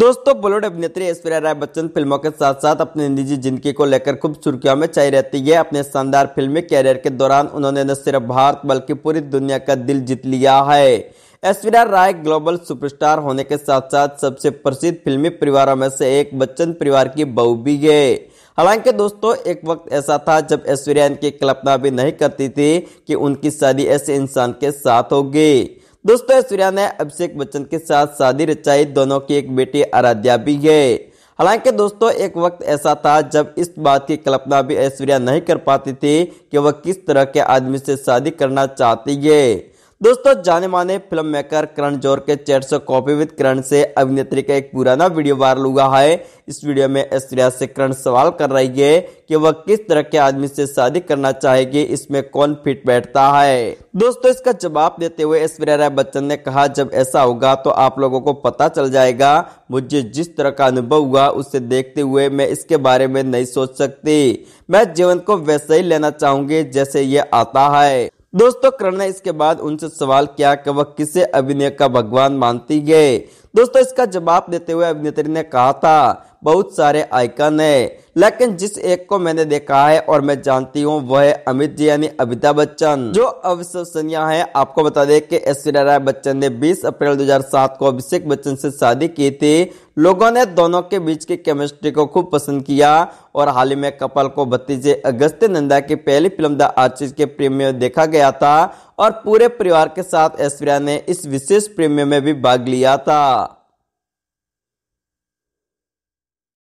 दोस्तों बॉलीवुड अभिनेत्री ऐश्वर्या राय बच्चन फिल्मों के साथ साथ अपनी निजी जिंदगी को लेकर खूब सुर्खियों में चाई रहती है अपने शानदार फिल्मी कैरियर के दौरान उन्होंने न सिर्फ भारत बल्कि पूरी दुनिया का दिल जीत लिया है ऐश्वर्या राय ग्लोबल सुपरस्टार होने के साथ साथ सबसे प्रसिद्ध फिल्मी परिवारों में से एक बच्चन परिवार की बहू भी है हालांकि दोस्तों एक वक्त ऐसा था जब ऐश्वर्या इनकी कल्पना भी नहीं करती थी कि उनकी शादी ऐसे इंसान के साथ होगी दोस्तों ऐश्वर्या ने अभिषेक बच्चन के साथ शादी रचाई दोनों की एक बेटी आराध्या भी है हालांकि दोस्तों एक वक्त ऐसा था जब इस बात की कल्पना भी ऐश्वर्या नहीं कर पाती थी कि वह किस तरह के आदमी से शादी करना चाहती है दोस्तों जाने माने फिल्म मेकर करण जोर के चैट से कॉपी विद करण से अभिनेत्री का एक पुराना वीडियो वायरल हुआ है इस वीडियो में ऐश्वर्या से करण सवाल कर रही है कि वह किस तरह के आदमी से शादी करना चाहेगी इसमें कौन फिट बैठता है दोस्तों इसका जवाब देते हुए ऐश्वर्या राय बच्चन ने कहा जब ऐसा होगा तो आप लोगों को पता चल जाएगा मुझे जिस तरह का अनुभव हुआ उसे देखते हुए मैं इसके बारे में नहीं सोच सकती मैं जीवन को वैसे ही लेना चाहूंगी जैसे ये आता है दोस्तों कर्ण इसके बाद उनसे सवाल किया कि वह किसे अभिनय का भगवान मानती है दोस्तों इसका जवाब देते हुए अभिनेत्री ने कहा था बहुत सारे आइकन है लेकिन जिस एक को मैंने देखा है और मैं जानती हूँ वह है अमित जी यानी अमिताभ बच्चन जो अविश्वसनीय है आपको बता दें कि ऐश्वर्या राय बच्चन ने 20 अप्रैल 2007 को अभिषेक बच्चन से शादी की थी लोगों ने दोनों के बीच की केमिस्ट्री को खूब पसंद किया और हाल ही में कपल को भतीजे अगस्त्य नंदा की पहली फिल्म द आर्चिस के प्रीमियर देखा गया था और पूरे परिवार के साथ ऐश्वर्या ने इस विशेष प्रीमियम में भी भाग लिया था